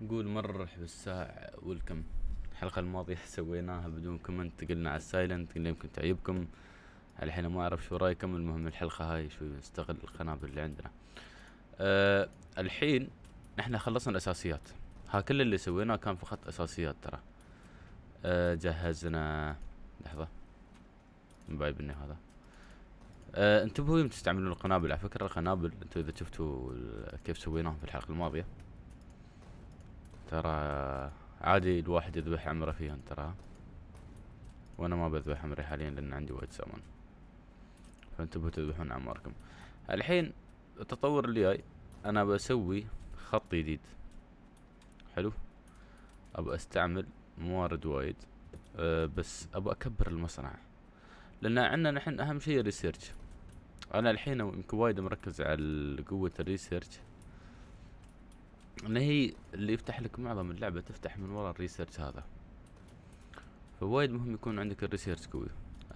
نقول مرح بالساعة ويلكم الحلقة الماضية سويناها بدون كومنت قلنا على السايلنت قلنا يمكن تعيبكم الحين ما اعرف شو رايكم المهم الحلقة هاي شوي نستغل القنابل اللي عندنا أه الحين نحن خلصنا الاساسيات ها كل اللي سويناه كان فقط اساسيات ترى أه جهزنا لحظة موبايل هذا أه انتبهوا يوم تستعملون القنابل على فكرة القنابل انتوا اذا شفتوا كيف سويناهم في الحلقة الماضية ترى عادي الواحد يذبح عمره فيهم ترى وانا ما بذبح عمري حاليا لان عندي وايد سمن فانتبهوا تذبحون عماركم الحين التطور اللي جاي انا بسوي خط جديد حلو ابى استعمل موارد وايد أه بس ابى اكبر المصنع لان عندنا نحن اهم شيء الريسيرش انا الحين يمكن وايد مركز على قوة الريسيرش ان هي اللي يفتح لك معظم اللعبه تفتح من ورا الريسيرش هذا فوايد مهم يكون عندك الريسيرش قوي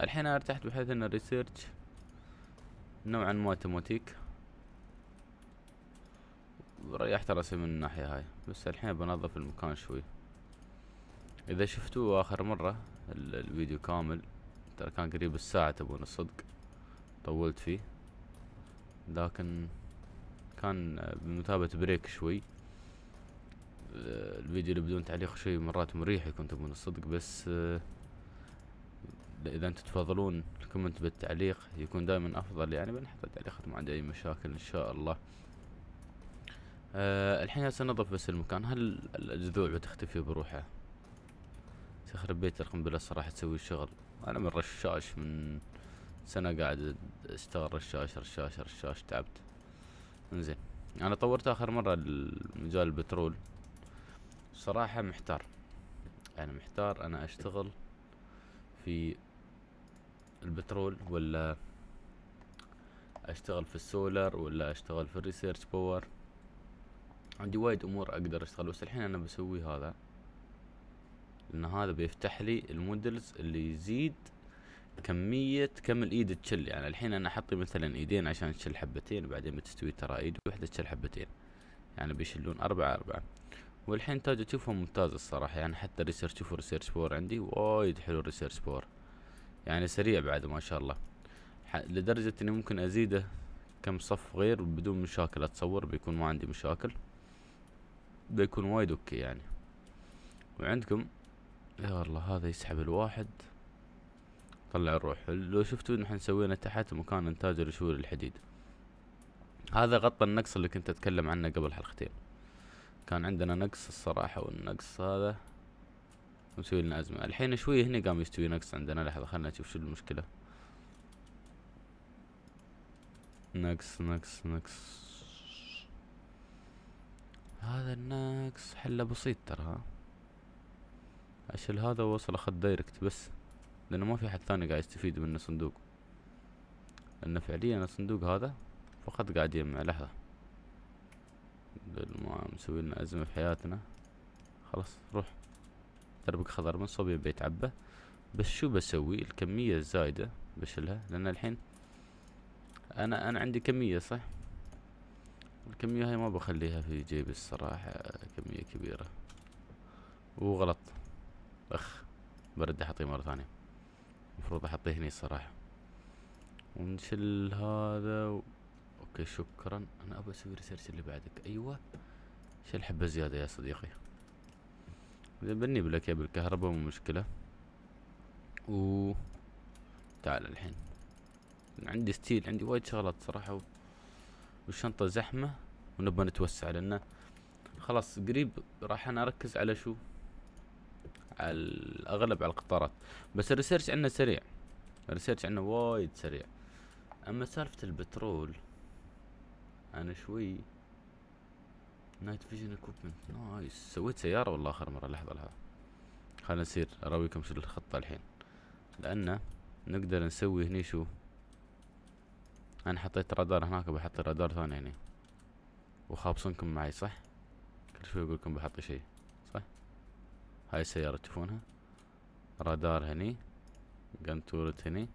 الحين انا ارتحت بحيث ان الريسيرش نوعا ما اوتوماتيك ريحت راسي من الناحية هاي بس الحين بنظف المكان شوي اذا شفتوه اخر مرة الفيديو كامل ترى كان قريب الساعة تبون الصدق طولت فيه لكن كان بمثابة بريك شوي آه، الفيديو اللي بدون تعليق شيء مرات مريح يكون تبون الصدق بس آه، اذا انتم تفضلون الكومنت بالتعليق يكون دائما افضل يعني بنحط التعليقات ما عندي اي مشاكل ان شاء الله أه الحين نظف بس المكان هل الجذوع بتختفي بروحها تخرب بيت القنبلة صراحة تسوي الشغل انا من رشاش من سنة قاعد اشتغل رشاش رشاش رشاش تعبت انزين انا طورت اخر مرة مجال البترول صراحة محتار يعني محتار انا اشتغل في البترول ولا اشتغل في السولر ولا اشتغل في الريسيرش باور عندي وايد امور اقدر اشتغل بس الحين انا بسوي هذا لان هذا بيفتح لي المودلز اللي يزيد كمية كم الايد تشل يعني الحين انا حطي مثلا ايدين عشان تشل حبتين وبعدين بتستوي ترى ايد واحدة تشل حبتين يعني بيشلون اربعة اربعة والحين تاج اشوفه ممتاز الصراحة يعني حتى ريسيرش فور ريسيرش فور عندي وايد حلو الريسيرش فور يعني سريع بعد ما شاء الله لدرجة اني ممكن ازيده كم صف غير بدون مشاكل اتصور بيكون ما عندي مشاكل بيكون وايد اوكي يعني وعندكم يا الله هذا يسحب الواحد طلع الروح لو شفتوا نحن سوينا تحت مكان انتاج رشور الحديد هذا غطى النقص اللي كنت اتكلم عنه قبل حلقتين كان عندنا نقص الصراحة والنقص هذا مسوي لنا أزمة الحين شوي هنا قام يستوي نقص عندنا لحظة خلنا نشوف شو المشكلة نقص نقص نقص هذا النقص حله بسيط ترى عشان هذا وصل اخذ دايركت بس لانه ما في حد ثاني قاعد يستفيد من الصندوق لانه فعليا الصندوق هذا فقط قاعد يجمع لحظه مسوي لنا أزمة في حياتنا خلاص روح دربك خضر من صبي بيتعبى بس شو بسوي الكمية الزايدة بشيلها لأن الحين أنا أنا عندي كمية صح الكمية هاي ما بخليها في جيبي الصراحة كمية كبيرة وغلط أخ برد أحطيه مرة ثانية المفروض أحطيه هني الصراحة ونشل هذا و... اوكي شكرا انا ابى اسوي ريسيرش اللي بعدك ايوه شيل حبة زيادة يا صديقي بني بلك يا بالكهرباء مو مشكلة و تعال الحين عندي ستيل عندي وايد شغلات صراحة و... والشنطة زحمة ونبغى نتوسع لانه خلاص قريب راح أنا أركز على شو على الأغلب على القطارات بس الريسيرش عندنا سريع الريسيرش عندنا وايد سريع أما سالفة البترول انا شوي نايت فيجن اكوبمنت نايس سويت سيارة والله اخر مرة لحظة لحظة خلنا نصير اراويكم شو الخطة الحين لان نقدر نسوي هني شو انا حطيت رادار هناك بحط رادار ثاني هني وخابصنكم معي صح كل شوي لكم بحط شيء صح هاي السيارة تشوفونها رادار هني جنتورت هني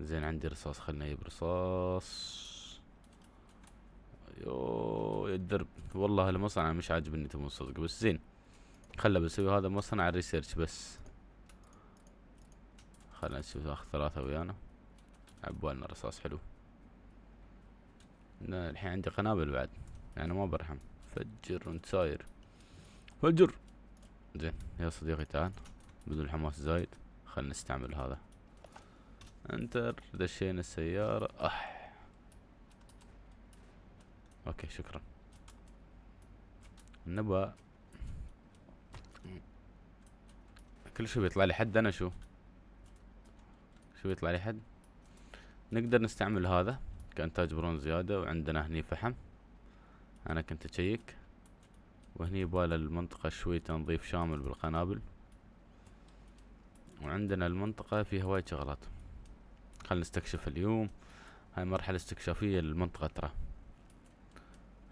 زين عندي رصاص خلنا اجيب رصاص يا الدرب والله المصنع مش عاجبني تم صدق بس زين خله بسوي هذا مصنع الريسيرش بس خلنا نشوف اخذ ثلاثة ويانا عبالنا رصاص حلو لا الحين عندي قنابل بعد يعني ما برحم فجر وانت ساير فجر زين يا صديقي تعال بدون حماس زايد خلنا نستعمل هذا انتر دشينا السيارة اح اوكي شكرا نبغى كل شو بيطلع لي حد انا شو شو بيطلع لي حد نقدر نستعمل هذا كانتاج برون زيادة وعندنا هني فحم انا كنت اشيك وهني يبالى المنطقة شوي تنظيف شامل بالقنابل وعندنا المنطقة فيها وايد شغلات خلنا نستكشف اليوم هاي مرحلة استكشافية للمنطقة ترى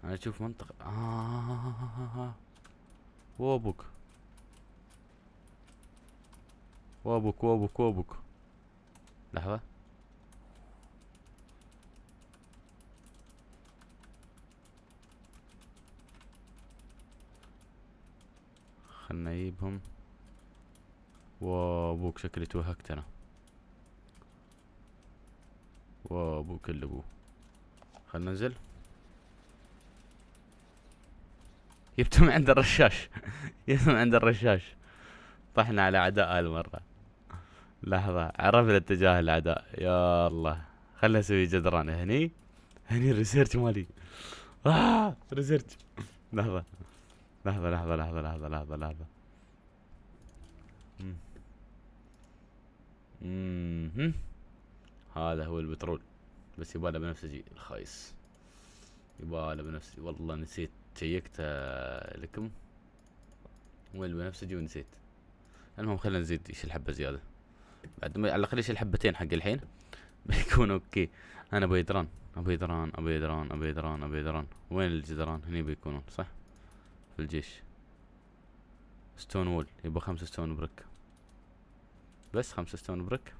انا اشوف منطقة آه. وابوك وابوك وابوك وابوك لحظة خلنا اجيبهم وابوك شكلي توهقت انا وابوك اللي ابوه خلنا ننزل يبتم عند الرشاش يبتم عند الرشاش طحنا على اعداء هالمرة لحظة عرفنا اتجاه الاعداء يا الله خلنا اسوي جدران هني هني الريسيرش مالي آه ريسيرش لحظة لحظة لحظة لحظة لحظة لحظة لحظة هذا هو البترول بس يباله بنفسجي الخايس يباله بنفسجي والله نسيت تشيكت آه، لكم وين البنفسجي ونسيت المهم خلينا نزيد يشيل حبه زياده بعد ما على الاقل يشيل حبتين حق الحين بيكون اوكي انا ابو يدران ابي يدران ابي يدران ابي يدران ابي يدران وين الجدران هني بيكونون صح في الجيش ستون وول يبغى خمسة ستون بريك بس خمسة ستون بريك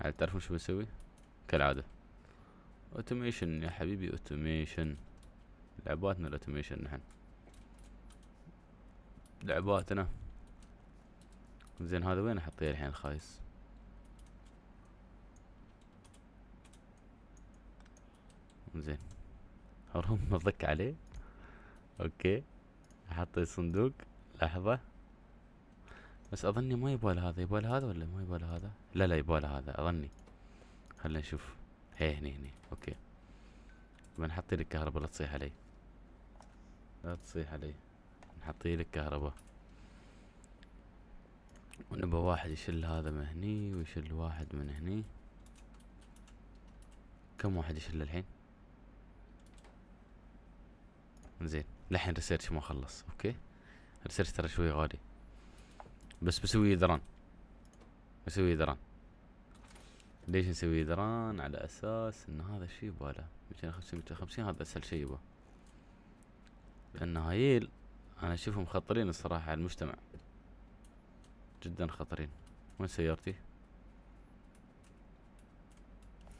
عاد تعرفون شو بنسوي كالعادة اوتوميشن يا حبيبي اوتوميشن لعباتنا الاوتوميشن نحن لعباتنا زين هذا وين احطيه الحين الخايس زين هرم مضك عليه اوكي احط صندوق لحظة بس اظني ما يبال هذا يبال هذا ولا ما يبال هذا لا لا يبال هذا اظني خلنا نشوف هي هني هني اوكي بنحط لك الكهرباء لا تصيح علي لا تصيح علي نحطي لك كهرباء ونبى واحد يشل هذا من هني ويشل واحد من هني كم واحد يشل الحين زين لحين ريسيرش ما خلص اوكي ريسيرش ترى شوي غالي بس بسوي دران بسوي دران ليش نسوي دران على اساس ان هذا الشيء باله 250 250 هذا اسهل شيء يبا لأن هايل أنا أشوفهم خطرين الصراحة على المجتمع جدا خطرين وين سيارتي؟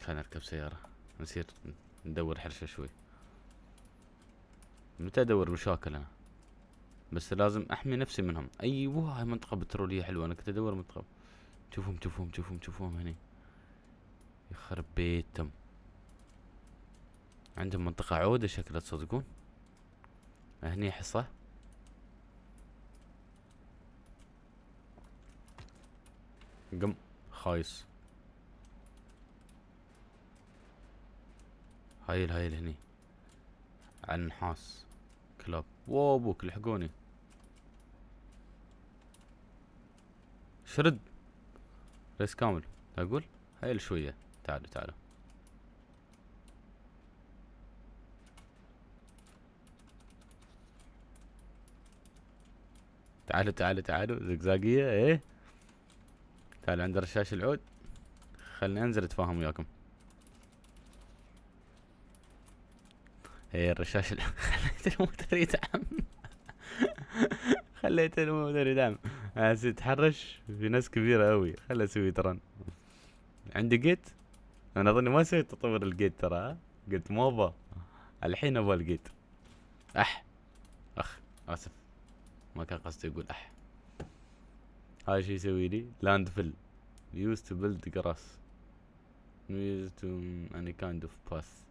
خلينا نركب سيارة نسير ندور حرشة شوي متى أدور مشاكل أنا بس لازم أحمي نفسي منهم أيوه هاي منطقة بترولية حلوة أنا كنت أدور منطقة شوفهم شوفهم شوفهم شوفهم هني يخرب بيتهم عندهم منطقة عودة شكلها تصدقون هني حصة قم خايس هايل هايل هني عن نحاس كلاب واو ابوك لحقوني شرد ريس كامل اقول هايل شويه تعالوا تعالوا تعالوا تعالوا تعالوا زقزاقية ايه تعالوا عند رشاش العود خلني انزل اتفاهم وياكم ايه الرشاش العود خليت الموتر يدعم خليت الموتر يدعم هسه يتحرش في ناس كبيرة اوي خلي اسوي ترن عندي جيت انا اظني ما سويت تطور الجيت ترى قلت موبا الحين ابغى الجيت اح اخ اسف ما كان قصدي يقول اح هاي شو يسوي لي لاند فيل يوز تو بيلد جراس يوز تو اني كايند اوف باث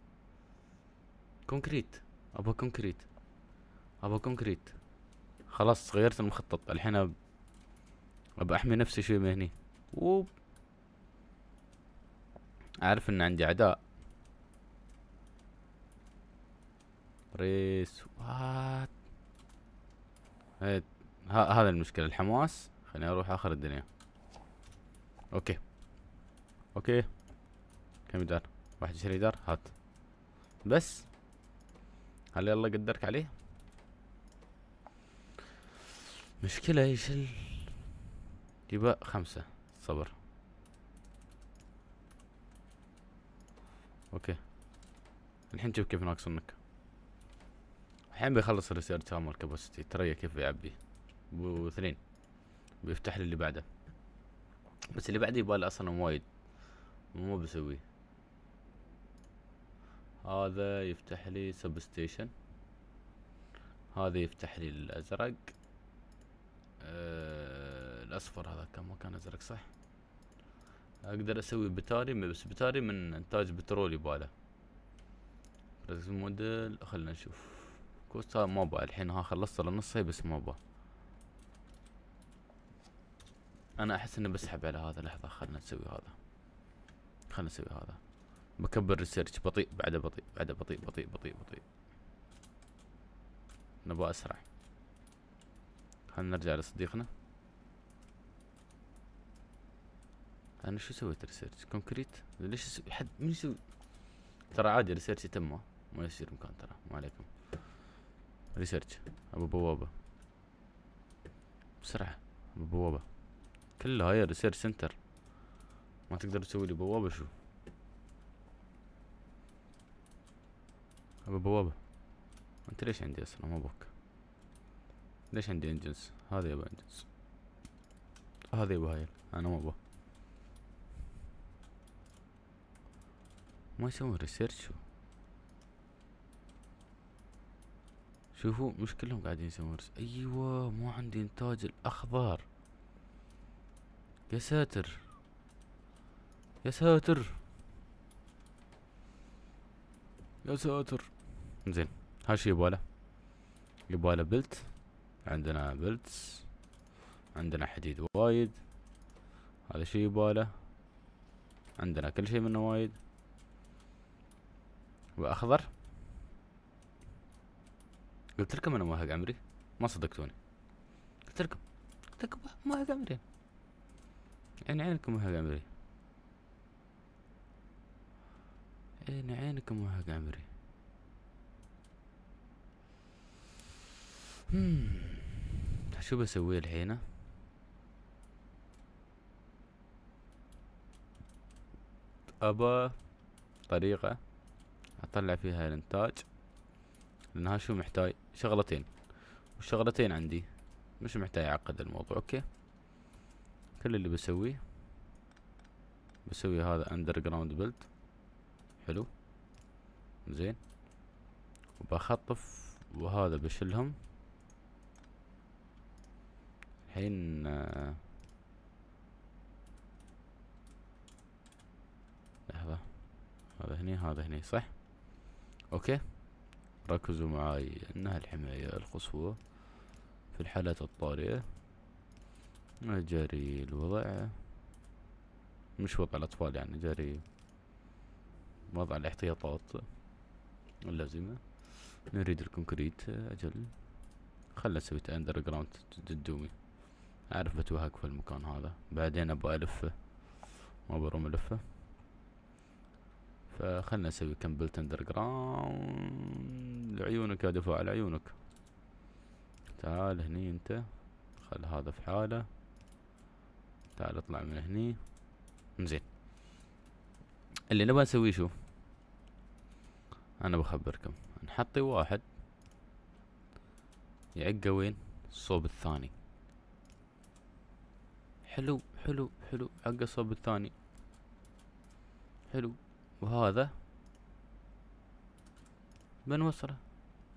كونكريت ابغى كونكريت ابغى كونكريت خلاص غيرت المخطط الحين أب... ابى احمي نفسي شوي من هني ووب اعرف ان عندي اعداء ريس وات هذا المشكلة الحماس خليني اروح اخر الدنيا اوكي اوكي كم يدار واحد يشتري دار هات بس هل الله قدرك عليه مشكلة ايش ال يبقى خمسة صبر اوكي الحين شوف كيف ناقصنك الحين بيخلص الريسيرش هام والكاباسيتي ترى كيف بيعبي واثنين بيفتح لي اللي بعده بس اللي بعده يبغى اصلا وايد مو بسويه هذا يفتح لي سب ستيشن هذا يفتح لي الازرق أه الاصفر هذا كان ما كان ازرق صح اقدر اسوي بتاري بس بتاري من انتاج بترول يباله موديل خلنا نشوف ما موبا الحين ها خلصت لنصي بس موبا انا احس اني بسحب على هذا لحظة خلنا نسوي هذا خلنا نسوي هذا بكبر ريسيرش بطيء بعده بطيء بعده بطيء بطيء بطيء بطيء نبغى اسرع خلنا نرجع لصديقنا انا شو سويت ريسيرش كونكريت ليش حد من يسوي ترى عادي ريسيرش يتمه ما يصير مكان ترى ما عليكم ريسيرش ابو بوابة بسرعة ابو بوابة كلها هاي ريسيرش سنتر ما تقدر تسوي لي بوابة شو ابو بوابة انت ليش عندي اصلا ما بك ليش عندي انجنس هذا يبا انجنس هذا يبا هاي انا ما ابغى ما يسوون ريسيرش شوفوا مش كلهم قاعدين يسوون ايوه مو عندي انتاج الاخضر يا ساتر يا ساتر يا ساتر زين شي يباله يباله بلت عندنا بلتس عندنا حديد وايد هذا شي يباله عندنا كل شي منه وايد واخضر قلت لكم انا موهق عمري ما صدقتوني قلت لكم قلت لكم موهق عمري عين عينكم موهق عمري عين عينكم موهق عمري شو بسوي الحين أبا طريقة أطلع فيها الإنتاج لان ها شو محتاج شغلتين والشغلتين عندي مش محتاج اعقد الموضوع اوكي كل اللي بسويه بسوي هذا اندر جراوند بيلد حلو زين وبخطف وهذا بشلهم الحين لحظة هذا هني هذا هني صح اوكي ركزوا معاي انها الحماية القصوى في الحالات الطارئة جاري الوضع مش وضع الأطفال يعني جاري وضع الاحتياطات اللازمة نريد الكونكريت أجل خلنا نسوي أندر جراوند جدومي أعرف بتوهق في المكان هذا بعدين ابو ألفه ما بروم ألفه فخلنا نسوي بلت اندر جراوند لعيونك يا دفاع لعيونك تعال هني انت خل هذا في حاله تعال اطلع من هني زين اللي نبغى نسويه شو انا بخبركم نحطي واحد يعقه وين الصوب الثاني حلو حلو حلو عقه الصوب الثاني حلو وهذا بنوصله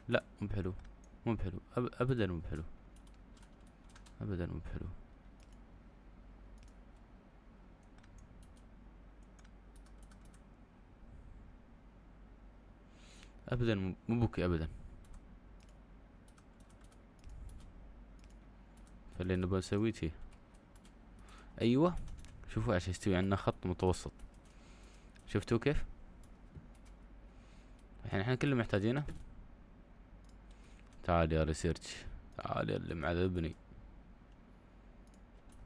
لا مو بحلو مو بحلو أب ابدا مو بحلو ابدا مو بحلو ابدا مو بوكي ابدا فاللي نبغى نسويه ايوه شوفوا عشان يستوي عندنا خط متوسط شفتوا كيف الحين يعني احنا كلنا محتاجينه تعال يا ريسيرش تعال يا اللي معذبني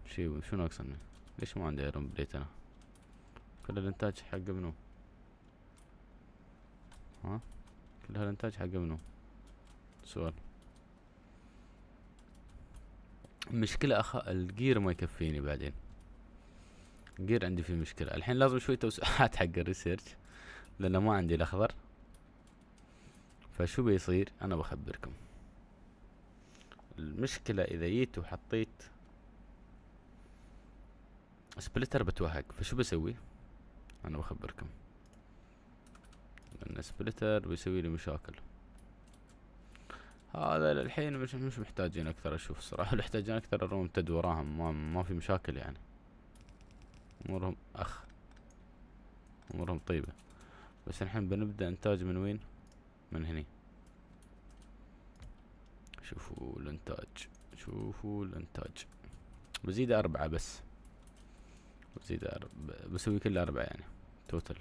شو شو ناقصني ليش ما عندي ايرون بليت انا كل الانتاج حق منو ها كل هالانتاج حق منو سؤال المشكلة أخ الجير ما يكفيني بعدين غير عندي في مشكلة الحين لازم شوي توسعات حق الريسيرش لأنه ما عندي الأخضر فشو بيصير أنا بخبركم المشكلة إذا جيت وحطيت سبلتر بتوهق فشو بسوي أنا بخبركم لأن سبلتر بيسوي لي مشاكل هذا للحين مش مش محتاجين أكثر أشوف الصراحة اللي محتاجين أكثر الروم تد وراهم ما, ما في مشاكل يعني امورهم اخ امورهم طيبة بس الحين بنبدأ انتاج من وين من هني شوفوا الانتاج شوفوا الانتاج بزيد اربعة بس بزيد أربعة بسوي كل اربعة يعني توتل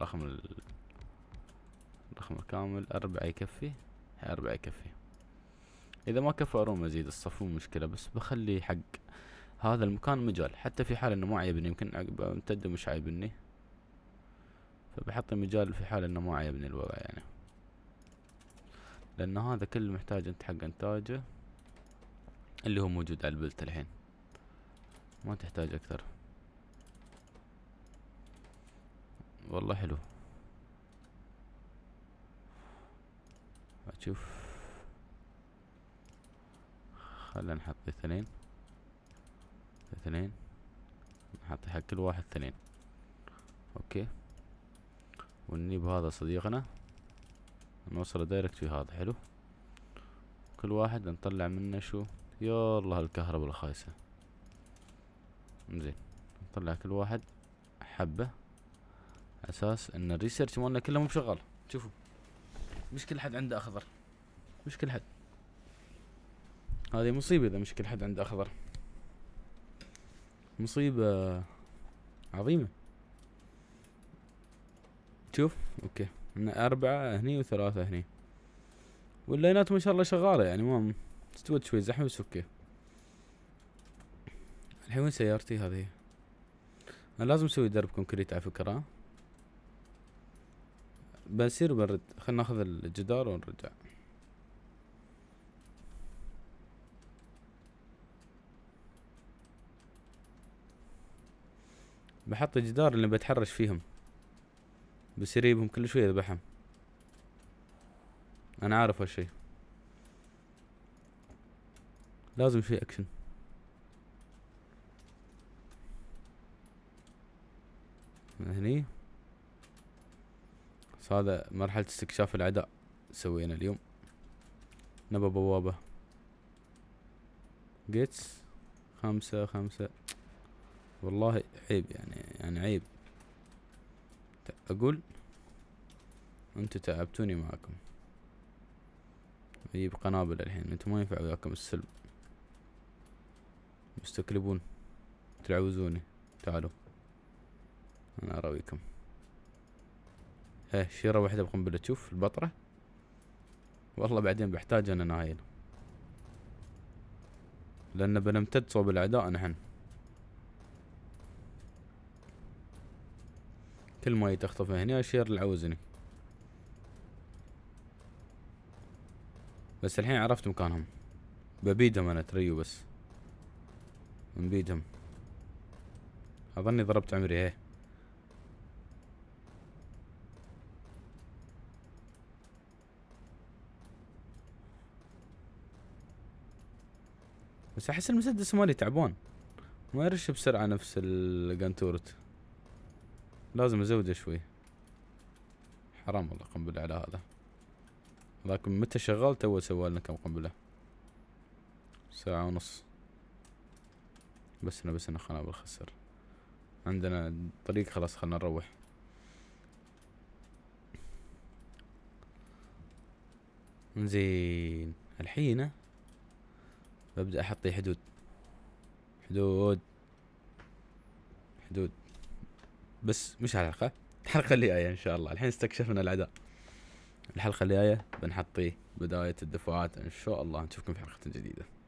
رقم ال... الرقم الكامل اربعة يكفي هاي اربعة يكفي اذا ما كفى اروم ازيد الصف مو مشكلة بس بخلي حق هذا المكان مجال حتى في حال انه ما عيبني يمكن امتد مش عيبني فبحط مجال في حال انه ما عيبني الوضع يعني لان هذا كل محتاج انت حق انتاجه اللي هو موجود على البلت الحين ما تحتاج اكثر والله حلو اشوف خلنا نحط اثنين اثنين نحط حق كل واحد اثنين اوكي ونجيب هذا صديقنا نوصله دايركت في هذا حلو كل واحد نطلع منه شو يا الله الكهرباء الخايسة زين نطلع كل واحد حبة اساس ان الريسيرش مالنا كله مو شغال شوفوا مش كل حد عنده اخضر مش كل حد هذه مصيبة اذا مش كل حد عنده اخضر مصيبة عظيمة شوف اوكي من اربعة هني وثلاثة هني واللينات ما شاء الله شغالة يعني ما استوت شوي زحمة بس اوكي الحين وين سيارتي هذه انا لازم اسوي درب كونكريت على فكرة بنسير ونرد خلنا ناخذ الجدار ونرجع بحط الجدار اللي بتحرش فيهم بسريبهم كل شوي اذبحهم انا عارف هالشي لازم شي اكشن هني هذا مرحلة استكشاف الأعداء سوينا اليوم نبى بوابة جيتس خمسة خمسة والله عيب يعني يعني عيب أقول انتو تعبتوني معكم أجيب قنابل الحين انتو ما ينفع وياكم السلم مستكلبون تعوزوني تعالوا أنا أراويكم ها إيه، شيرة واحدة بقنبلة تشوف البطرة والله بعدين بحتاج أنا نايل لأن بنمتد صوب الأعداء نحن كل ما تخطف هنا اشير العوزني بس الحين عرفت مكانهم ببيدهم انا تريو بس نبيدهم اظني ضربت عمري هي بس احس المسدس مالي تعبان ما يرش بسرعة نفس الجنتورت لازم ازوده شوي حرام والله قنبلة على هذا لكن متى شغال تو سوى لنا كم قنبلة ساعة ونص بسنا بسنا خلنا بالخسر عندنا طريق خلاص خلنا نروح زين الحين ببدأ أحط حدود حدود حدود بس مش هالحلقه الحلقه اللي جايه ان شاء الله الحين استكشفنا العداء الحلقه اللي جايه بنحطيه بدايه الدفعات ان شاء الله نشوفكم في حلقه جديده